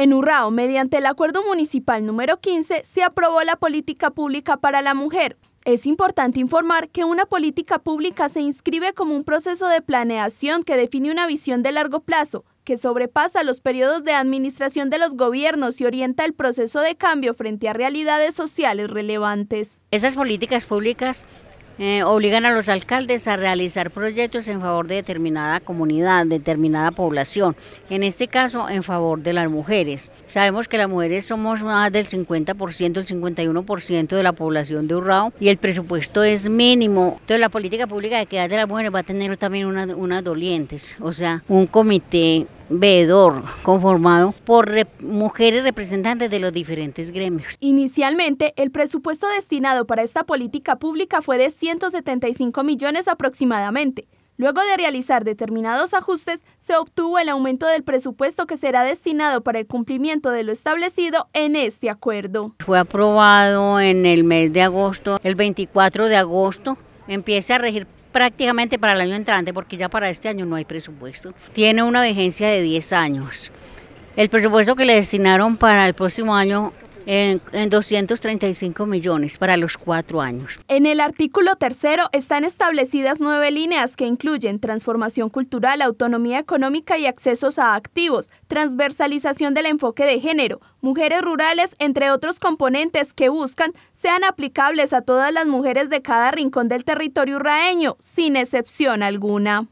En Urrao, mediante el acuerdo municipal número 15, se aprobó la política pública para la mujer. Es importante informar que una política pública se inscribe como un proceso de planeación que define una visión de largo plazo, que sobrepasa los periodos de administración de los gobiernos y orienta el proceso de cambio frente a realidades sociales relevantes. Esas políticas públicas eh, obligan a los alcaldes a realizar proyectos en favor de determinada comunidad, determinada población, en este caso en favor de las mujeres. Sabemos que las mujeres somos más del 50%, el 51% de la población de Urrao y el presupuesto es mínimo. Entonces la política pública de equidad de las mujeres va a tener también unas dolientes, o sea, un comité veedor conformado por mujeres representantes de los diferentes gremios. Inicialmente, el presupuesto destinado para esta política pública fue de 175 millones aproximadamente. Luego de realizar determinados ajustes, se obtuvo el aumento del presupuesto que será destinado para el cumplimiento de lo establecido en este acuerdo. Fue aprobado en el mes de agosto, el 24 de agosto, empieza a regir prácticamente para el año entrante, porque ya para este año no hay presupuesto. Tiene una vigencia de 10 años. El presupuesto que le destinaron para el próximo año en, 235 millones para los cuatro años. En el artículo tercero están establecidas nueve líneas que incluyen transformación cultural, autonomía económica y accesos a activos, transversalización del enfoque de género, mujeres rurales, entre otros componentes que buscan sean aplicables a todas las mujeres de cada rincón del territorio urraeño, sin excepción alguna.